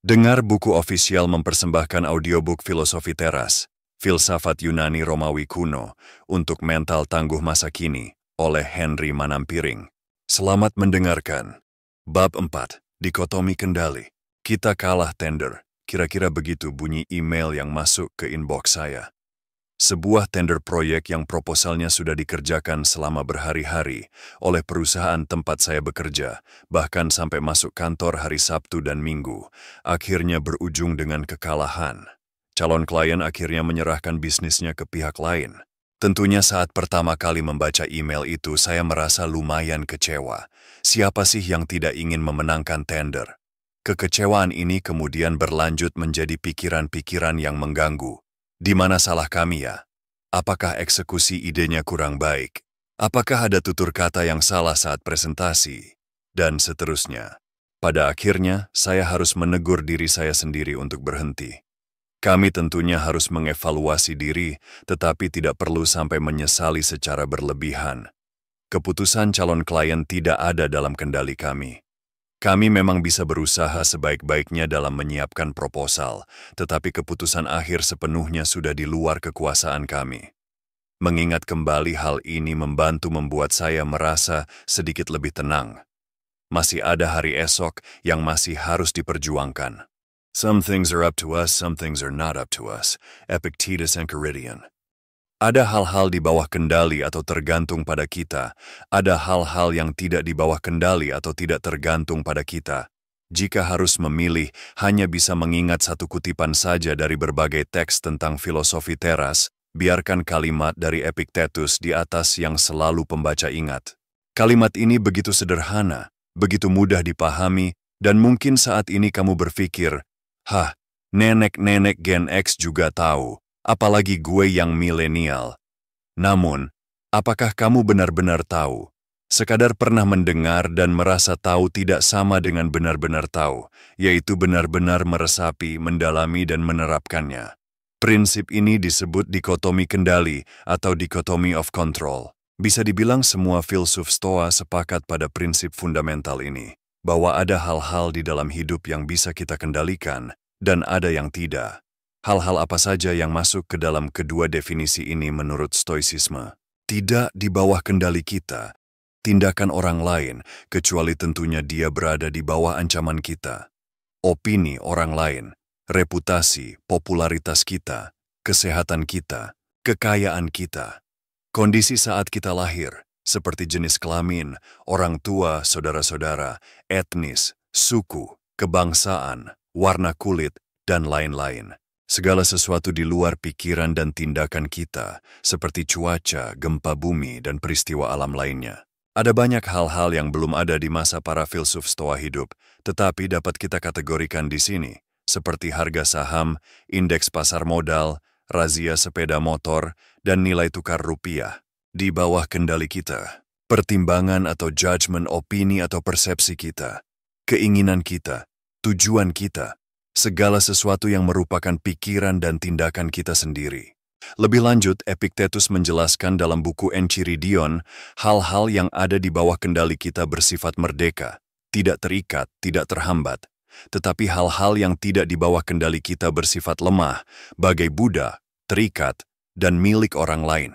Dengar buku ofisial mempersembahkan audiobook Filosofi Teras, Filsafat Yunani Romawi Kuno, untuk mental tangguh masa kini, oleh Henry Manampiring. Selamat mendengarkan. Bab 4, Dikotomi Kendali. Kita kalah tender. Kira-kira begitu bunyi email yang masuk ke inbox saya sebuah tender proyek yang proposalnya sudah dikerjakan selama berhari-hari oleh perusahaan tempat saya bekerja, bahkan sampai masuk kantor hari Sabtu dan Minggu, akhirnya berujung dengan kekalahan. Calon klien akhirnya menyerahkan bisnisnya ke pihak lain. Tentunya saat pertama kali membaca email itu saya merasa lumayan kecewa. Siapa sih yang tidak ingin memenangkan tender? Kekecewaan ini kemudian berlanjut menjadi pikiran-pikiran yang mengganggu di mana salah kami ya? Apakah eksekusi idenya kurang baik? Apakah ada tutur kata yang salah saat presentasi? Dan seterusnya. Pada akhirnya, saya harus menegur diri saya sendiri untuk berhenti. Kami tentunya harus mengevaluasi diri, tetapi tidak perlu sampai menyesali secara berlebihan. Keputusan calon klien tidak ada dalam kendali kami. Kami memang bisa berusaha sebaik-baiknya dalam menyiapkan proposal, tetapi keputusan akhir sepenuhnya sudah di luar kekuasaan kami. Mengingat kembali hal ini membantu membuat saya merasa sedikit lebih tenang. Masih ada hari esok yang masih harus diperjuangkan. Some things are up to us, some things are not up to us. Epictetus and Caridian. Ada hal-hal di bawah kendali atau tergantung pada kita, ada hal-hal yang tidak di bawah kendali atau tidak tergantung pada kita. Jika harus memilih, hanya bisa mengingat satu kutipan saja dari berbagai teks tentang filosofi teras, biarkan kalimat dari Epictetus di atas yang selalu pembaca ingat. Kalimat ini begitu sederhana, begitu mudah dipahami, dan mungkin saat ini kamu berpikir, Hah, nenek-nenek Gen X juga tahu apalagi gue yang milenial. Namun, apakah kamu benar-benar tahu? Sekadar pernah mendengar dan merasa tahu tidak sama dengan benar-benar tahu, yaitu benar-benar meresapi, mendalami, dan menerapkannya. Prinsip ini disebut dikotomi kendali atau dikotomi of control. Bisa dibilang semua filsuf stoa sepakat pada prinsip fundamental ini, bahwa ada hal-hal di dalam hidup yang bisa kita kendalikan, dan ada yang tidak. Hal-hal apa saja yang masuk ke dalam kedua definisi ini menurut Stoisisme? Tidak di bawah kendali kita, tindakan orang lain, kecuali tentunya dia berada di bawah ancaman kita. Opini orang lain, reputasi, popularitas kita, kesehatan kita, kekayaan kita. Kondisi saat kita lahir, seperti jenis kelamin, orang tua, saudara-saudara, etnis, suku, kebangsaan, warna kulit, dan lain-lain Segala sesuatu di luar pikiran dan tindakan kita, seperti cuaca, gempa bumi, dan peristiwa alam lainnya. Ada banyak hal-hal yang belum ada di masa para filsuf stoa hidup, tetapi dapat kita kategorikan di sini, seperti harga saham, indeks pasar modal, razia sepeda motor, dan nilai tukar rupiah. Di bawah kendali kita, pertimbangan atau judgment opini atau persepsi kita, keinginan kita, tujuan kita, segala sesuatu yang merupakan pikiran dan tindakan kita sendiri. Lebih lanjut, Epictetus menjelaskan dalam buku Enchiridion, hal-hal yang ada di bawah kendali kita bersifat merdeka, tidak terikat, tidak terhambat. Tetapi hal-hal yang tidak di bawah kendali kita bersifat lemah, bagai Buddha, terikat, dan milik orang lain.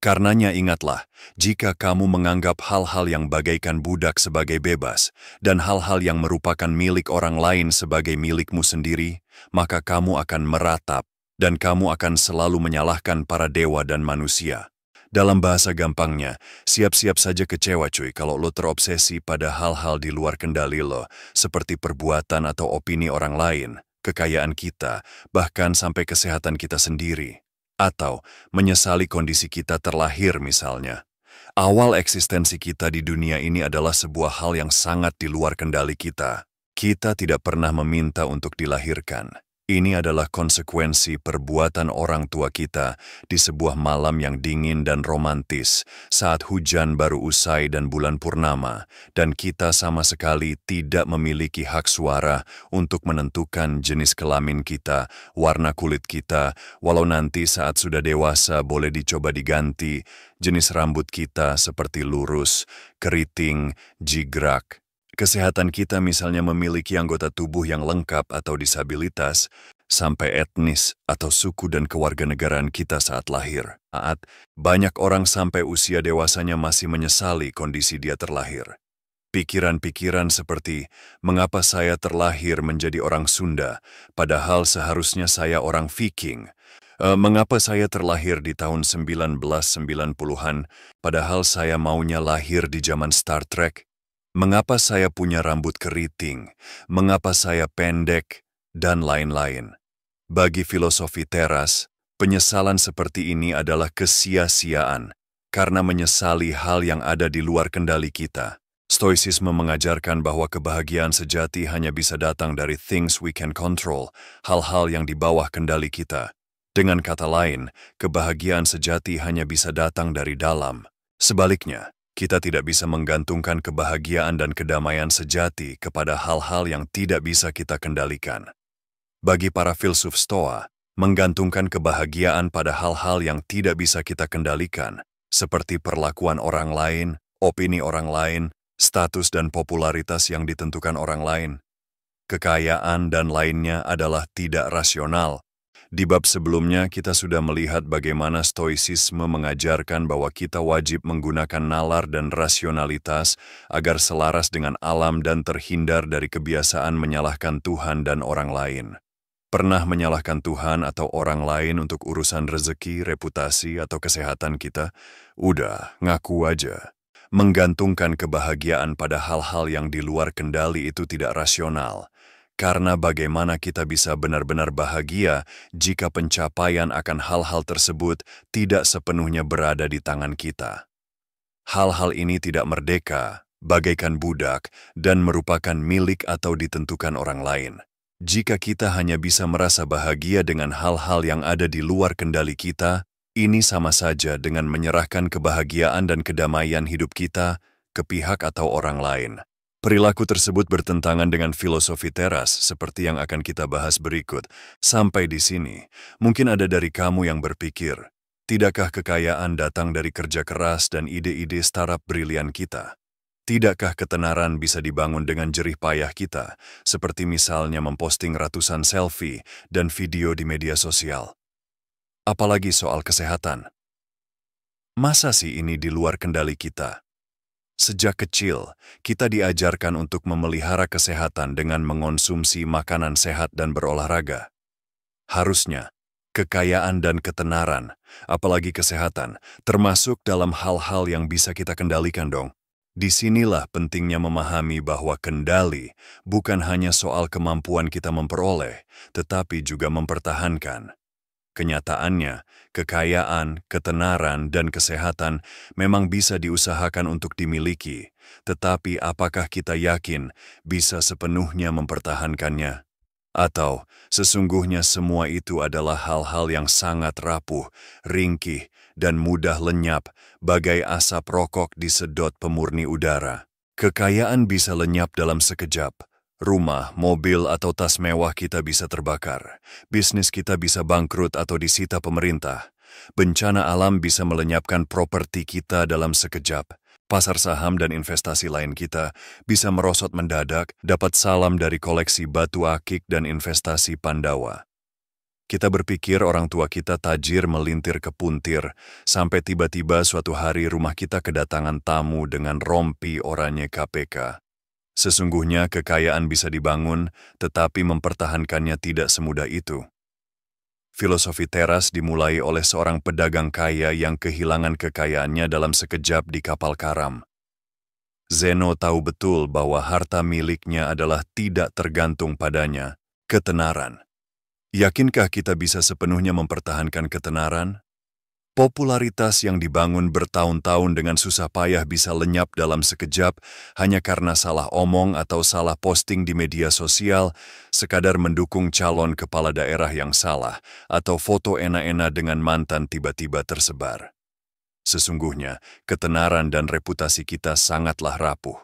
Karenanya ingatlah, jika kamu menganggap hal-hal yang bagaikan budak sebagai bebas dan hal-hal yang merupakan milik orang lain sebagai milikmu sendiri, maka kamu akan meratap dan kamu akan selalu menyalahkan para dewa dan manusia. Dalam bahasa gampangnya, siap-siap saja kecewa cuy kalau lo terobsesi pada hal-hal di luar kendali lo, seperti perbuatan atau opini orang lain, kekayaan kita, bahkan sampai kesehatan kita sendiri atau menyesali kondisi kita terlahir misalnya. Awal eksistensi kita di dunia ini adalah sebuah hal yang sangat di luar kendali kita. Kita tidak pernah meminta untuk dilahirkan. Ini adalah konsekuensi perbuatan orang tua kita di sebuah malam yang dingin dan romantis, saat hujan baru usai dan bulan purnama, dan kita sama sekali tidak memiliki hak suara untuk menentukan jenis kelamin kita, warna kulit kita, walau nanti saat sudah dewasa boleh dicoba diganti, jenis rambut kita seperti lurus, keriting, jigrak, Kesehatan kita misalnya memiliki anggota tubuh yang lengkap atau disabilitas, sampai etnis atau suku dan kewarganegaraan kita saat lahir. Saat banyak orang sampai usia dewasanya masih menyesali kondisi dia terlahir. Pikiran-pikiran seperti, mengapa saya terlahir menjadi orang Sunda, padahal seharusnya saya orang Viking. E, mengapa saya terlahir di tahun 1990-an, padahal saya maunya lahir di zaman Star Trek mengapa saya punya rambut keriting, mengapa saya pendek, dan lain-lain. Bagi filosofi teras, penyesalan seperti ini adalah kesia-siaan karena menyesali hal yang ada di luar kendali kita. Stoicisme mengajarkan bahwa kebahagiaan sejati hanya bisa datang dari things we can control, hal-hal yang di bawah kendali kita. Dengan kata lain, kebahagiaan sejati hanya bisa datang dari dalam. Sebaliknya, kita tidak bisa menggantungkan kebahagiaan dan kedamaian sejati kepada hal-hal yang tidak bisa kita kendalikan. Bagi para filsuf Stoa, menggantungkan kebahagiaan pada hal-hal yang tidak bisa kita kendalikan, seperti perlakuan orang lain, opini orang lain, status dan popularitas yang ditentukan orang lain, kekayaan dan lainnya adalah tidak rasional di bab sebelumnya kita sudah melihat bagaimana stoicisme mengajarkan bahwa kita wajib menggunakan nalar dan rasionalitas agar selaras dengan alam dan terhindar dari kebiasaan menyalahkan Tuhan dan orang lain. Pernah menyalahkan Tuhan atau orang lain untuk urusan rezeki, reputasi, atau kesehatan kita? Udah, ngaku aja. Menggantungkan kebahagiaan pada hal-hal yang di luar kendali itu tidak rasional. Karena bagaimana kita bisa benar-benar bahagia jika pencapaian akan hal-hal tersebut tidak sepenuhnya berada di tangan kita. Hal-hal ini tidak merdeka, bagaikan budak, dan merupakan milik atau ditentukan orang lain. Jika kita hanya bisa merasa bahagia dengan hal-hal yang ada di luar kendali kita, ini sama saja dengan menyerahkan kebahagiaan dan kedamaian hidup kita ke pihak atau orang lain. Perilaku tersebut bertentangan dengan filosofi teras seperti yang akan kita bahas berikut. Sampai di sini, mungkin ada dari kamu yang berpikir, tidakkah kekayaan datang dari kerja keras dan ide-ide startup brilian kita? Tidakkah ketenaran bisa dibangun dengan jerih payah kita, seperti misalnya memposting ratusan selfie dan video di media sosial? Apalagi soal kesehatan. Masa sih ini di luar kendali kita? Sejak kecil, kita diajarkan untuk memelihara kesehatan dengan mengonsumsi makanan sehat dan berolahraga. Harusnya, kekayaan dan ketenaran, apalagi kesehatan, termasuk dalam hal-hal yang bisa kita kendalikan dong. Disinilah pentingnya memahami bahwa kendali bukan hanya soal kemampuan kita memperoleh, tetapi juga mempertahankan kenyataannya, kekayaan, ketenaran, dan kesehatan memang bisa diusahakan untuk dimiliki, tetapi apakah kita yakin bisa sepenuhnya mempertahankannya? Atau sesungguhnya semua itu adalah hal-hal yang sangat rapuh, ringkih, dan mudah lenyap bagai asap rokok di sedot pemurni udara. Kekayaan bisa lenyap dalam sekejap, Rumah, mobil, atau tas mewah kita bisa terbakar. Bisnis kita bisa bangkrut atau disita pemerintah. Bencana alam bisa melenyapkan properti kita dalam sekejap. Pasar saham dan investasi lain kita bisa merosot mendadak, dapat salam dari koleksi batu akik dan investasi Pandawa. Kita berpikir orang tua kita tajir melintir ke puntir, sampai tiba-tiba suatu hari rumah kita kedatangan tamu dengan rompi oranye KPK. Sesungguhnya kekayaan bisa dibangun, tetapi mempertahankannya tidak semudah itu. Filosofi teras dimulai oleh seorang pedagang kaya yang kehilangan kekayaannya dalam sekejap di kapal karam. Zeno tahu betul bahwa harta miliknya adalah tidak tergantung padanya, ketenaran. Yakinkah kita bisa sepenuhnya mempertahankan ketenaran? Popularitas yang dibangun bertahun-tahun dengan susah payah bisa lenyap dalam sekejap hanya karena salah omong atau salah posting di media sosial, sekadar mendukung calon kepala daerah yang salah, atau foto enak-enak dengan mantan tiba-tiba tersebar. Sesungguhnya, ketenaran dan reputasi kita sangatlah rapuh.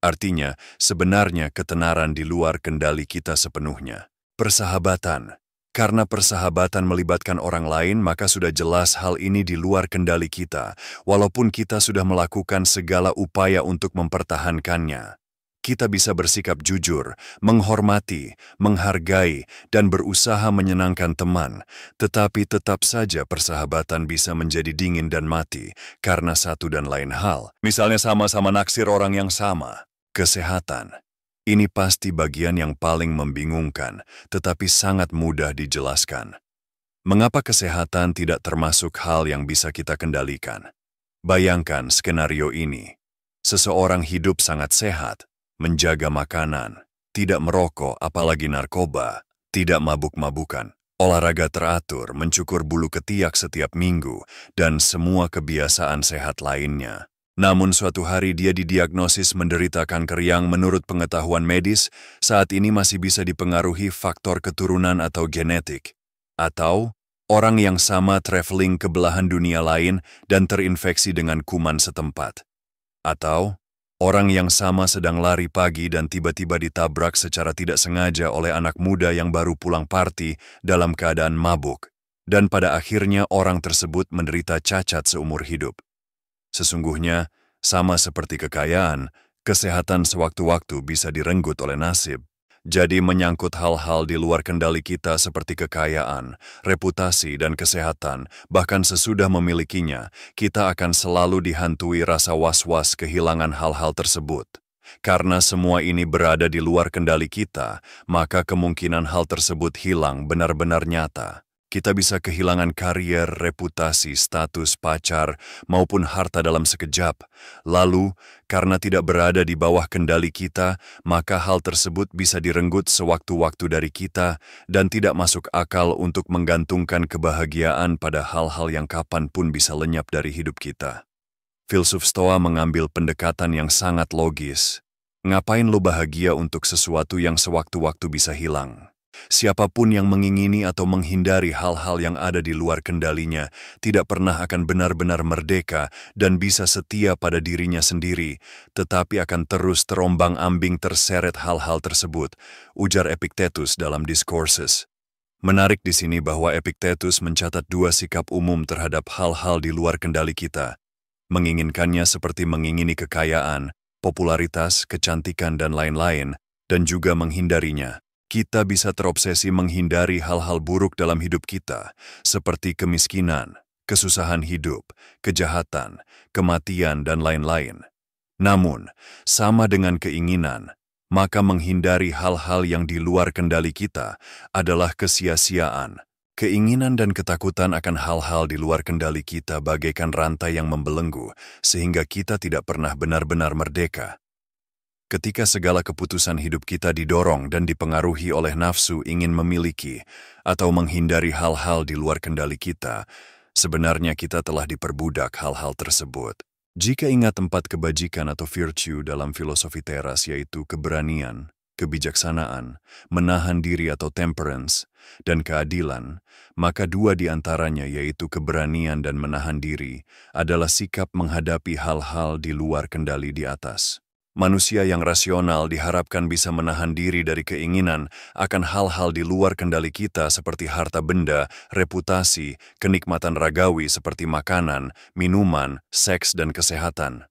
Artinya, sebenarnya ketenaran di luar kendali kita sepenuhnya. Persahabatan, karena persahabatan melibatkan orang lain, maka sudah jelas hal ini di luar kendali kita, walaupun kita sudah melakukan segala upaya untuk mempertahankannya. Kita bisa bersikap jujur, menghormati, menghargai, dan berusaha menyenangkan teman, tetapi tetap saja persahabatan bisa menjadi dingin dan mati karena satu dan lain hal. Misalnya sama-sama naksir orang yang sama, kesehatan, ini pasti bagian yang paling membingungkan, tetapi sangat mudah dijelaskan. Mengapa kesehatan tidak termasuk hal yang bisa kita kendalikan? Bayangkan skenario ini. Seseorang hidup sangat sehat, menjaga makanan, tidak merokok apalagi narkoba, tidak mabuk-mabukan, olahraga teratur, mencukur bulu ketiak setiap minggu, dan semua kebiasaan sehat lainnya. Namun suatu hari dia didiagnosis menderita kanker yang menurut pengetahuan medis saat ini masih bisa dipengaruhi faktor keturunan atau genetik. Atau orang yang sama traveling ke belahan dunia lain dan terinfeksi dengan kuman setempat. Atau orang yang sama sedang lari pagi dan tiba-tiba ditabrak secara tidak sengaja oleh anak muda yang baru pulang party dalam keadaan mabuk. Dan pada akhirnya orang tersebut menderita cacat seumur hidup. Sesungguhnya, sama seperti kekayaan, kesehatan sewaktu-waktu bisa direnggut oleh nasib. Jadi menyangkut hal-hal di luar kendali kita seperti kekayaan, reputasi, dan kesehatan, bahkan sesudah memilikinya, kita akan selalu dihantui rasa was-was kehilangan hal-hal tersebut. Karena semua ini berada di luar kendali kita, maka kemungkinan hal tersebut hilang benar-benar nyata kita bisa kehilangan karier, reputasi, status, pacar, maupun harta dalam sekejap. Lalu, karena tidak berada di bawah kendali kita, maka hal tersebut bisa direnggut sewaktu-waktu dari kita dan tidak masuk akal untuk menggantungkan kebahagiaan pada hal-hal yang kapanpun bisa lenyap dari hidup kita. Filsuf Stoa mengambil pendekatan yang sangat logis. Ngapain lo bahagia untuk sesuatu yang sewaktu-waktu bisa hilang? Siapapun yang mengingini atau menghindari hal-hal yang ada di luar kendalinya tidak pernah akan benar-benar merdeka dan bisa setia pada dirinya sendiri, tetapi akan terus terombang-ambing terseret hal-hal tersebut, ujar Epictetus dalam Discourses. Menarik di sini bahwa Epictetus mencatat dua sikap umum terhadap hal-hal di luar kendali kita. Menginginkannya seperti mengingini kekayaan, popularitas, kecantikan, dan lain-lain, dan juga menghindarinya kita bisa terobsesi menghindari hal-hal buruk dalam hidup kita, seperti kemiskinan, kesusahan hidup, kejahatan, kematian, dan lain-lain. Namun, sama dengan keinginan, maka menghindari hal-hal yang di luar kendali kita adalah kesia-siaan. Keinginan dan ketakutan akan hal-hal di luar kendali kita bagaikan rantai yang membelenggu, sehingga kita tidak pernah benar-benar merdeka ketika segala keputusan hidup kita didorong dan dipengaruhi oleh nafsu ingin memiliki atau menghindari hal-hal di luar kendali kita, sebenarnya kita telah diperbudak hal-hal tersebut. Jika ingat tempat kebajikan atau virtue dalam filosofi teras yaitu keberanian, kebijaksanaan, menahan diri atau temperance, dan keadilan, maka dua di antaranya yaitu keberanian dan menahan diri adalah sikap menghadapi hal-hal di luar kendali di atas. Manusia yang rasional diharapkan bisa menahan diri dari keinginan akan hal-hal di luar kendali kita seperti harta benda, reputasi, kenikmatan ragawi seperti makanan, minuman, seks, dan kesehatan.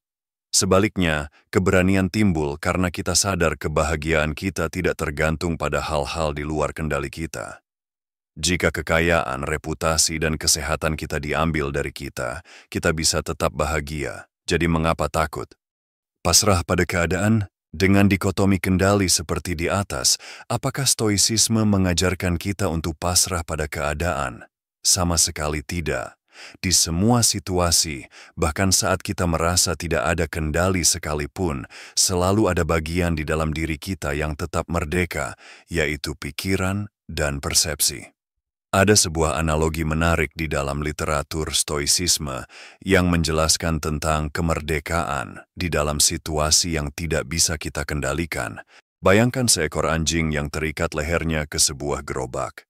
Sebaliknya, keberanian timbul karena kita sadar kebahagiaan kita tidak tergantung pada hal-hal di luar kendali kita. Jika kekayaan, reputasi, dan kesehatan kita diambil dari kita, kita bisa tetap bahagia. Jadi mengapa takut? Pasrah pada keadaan, dengan dikotomi kendali seperti di atas, apakah stoisisme mengajarkan kita untuk pasrah pada keadaan? Sama sekali tidak. Di semua situasi, bahkan saat kita merasa tidak ada kendali sekalipun, selalu ada bagian di dalam diri kita yang tetap merdeka, yaitu pikiran dan persepsi. Ada sebuah analogi menarik di dalam literatur Stoicisme yang menjelaskan tentang kemerdekaan di dalam situasi yang tidak bisa kita kendalikan. Bayangkan seekor anjing yang terikat lehernya ke sebuah gerobak.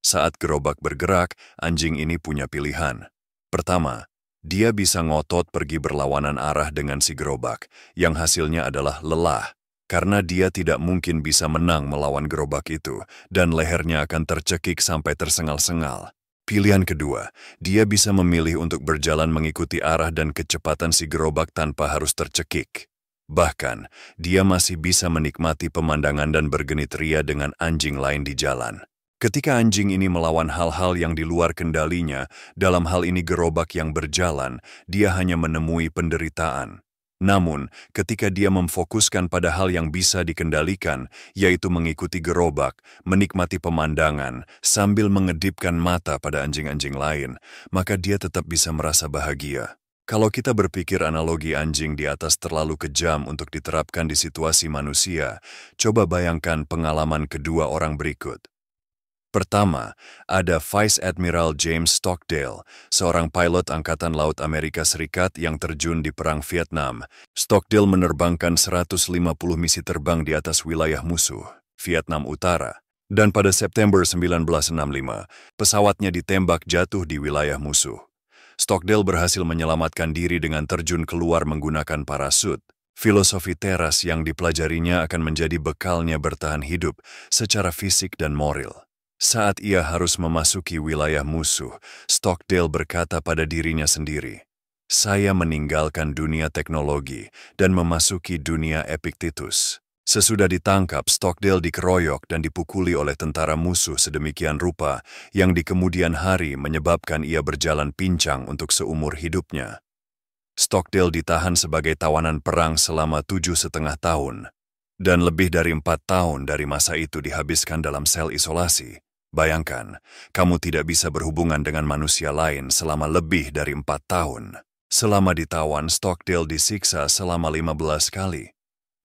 Saat gerobak bergerak, anjing ini punya pilihan. Pertama, dia bisa ngotot pergi berlawanan arah dengan si gerobak, yang hasilnya adalah lelah karena dia tidak mungkin bisa menang melawan gerobak itu dan lehernya akan tercekik sampai tersengal-sengal. Pilihan kedua, dia bisa memilih untuk berjalan mengikuti arah dan kecepatan si gerobak tanpa harus tercekik. Bahkan, dia masih bisa menikmati pemandangan dan bergenit ria dengan anjing lain di jalan. Ketika anjing ini melawan hal-hal yang di luar kendalinya, dalam hal ini gerobak yang berjalan, dia hanya menemui penderitaan. Namun, ketika dia memfokuskan pada hal yang bisa dikendalikan, yaitu mengikuti gerobak, menikmati pemandangan, sambil mengedipkan mata pada anjing-anjing lain, maka dia tetap bisa merasa bahagia. Kalau kita berpikir analogi anjing di atas terlalu kejam untuk diterapkan di situasi manusia, coba bayangkan pengalaman kedua orang berikut. Pertama, ada Vice Admiral James Stockdale, seorang pilot Angkatan Laut Amerika Serikat yang terjun di Perang Vietnam. Stockdale menerbangkan 150 misi terbang di atas wilayah musuh, Vietnam Utara. Dan pada September 1965, pesawatnya ditembak jatuh di wilayah musuh. Stockdale berhasil menyelamatkan diri dengan terjun keluar menggunakan parasut. Filosofi teras yang dipelajarinya akan menjadi bekalnya bertahan hidup secara fisik dan moral. Saat ia harus memasuki wilayah musuh, Stockdale berkata pada dirinya sendiri, Saya meninggalkan dunia teknologi dan memasuki dunia Epictetus. Sesudah ditangkap, Stockdale dikeroyok dan dipukuli oleh tentara musuh sedemikian rupa yang di kemudian hari menyebabkan ia berjalan pincang untuk seumur hidupnya. Stockdale ditahan sebagai tawanan perang selama tujuh setengah tahun, dan lebih dari empat tahun dari masa itu dihabiskan dalam sel isolasi. Bayangkan, kamu tidak bisa berhubungan dengan manusia lain selama lebih dari empat tahun. Selama ditawan, Stockdale disiksa selama 15 kali.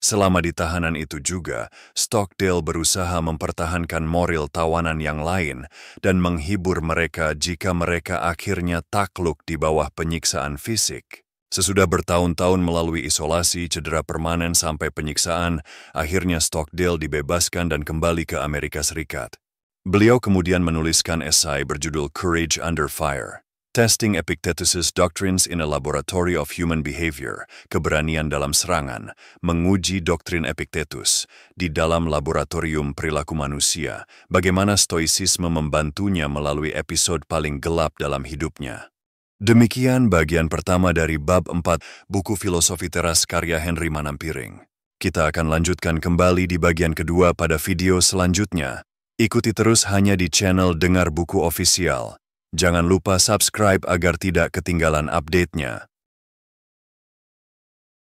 Selama di tahanan itu juga, Stockdale berusaha mempertahankan moral tawanan yang lain dan menghibur mereka jika mereka akhirnya takluk di bawah penyiksaan fisik. Sesudah bertahun-tahun melalui isolasi, cedera permanen sampai penyiksaan, akhirnya Stockdale dibebaskan dan kembali ke Amerika Serikat. Beliau kemudian menuliskan esai berjudul Courage Under Fire, Testing Epictetus's Doctrines in a Laboratory of Human Behavior, Keberanian dalam Serangan, menguji doktrin Epictetus di dalam laboratorium perilaku manusia, bagaimana Stoicisme membantunya melalui episode paling gelap dalam hidupnya. Demikian bagian pertama dari bab 4 buku filosofi teras karya Henry Manampiring. Kita akan lanjutkan kembali di bagian kedua pada video selanjutnya. Ikuti terus hanya di channel Dengar Buku Official. Jangan lupa subscribe agar tidak ketinggalan update-nya.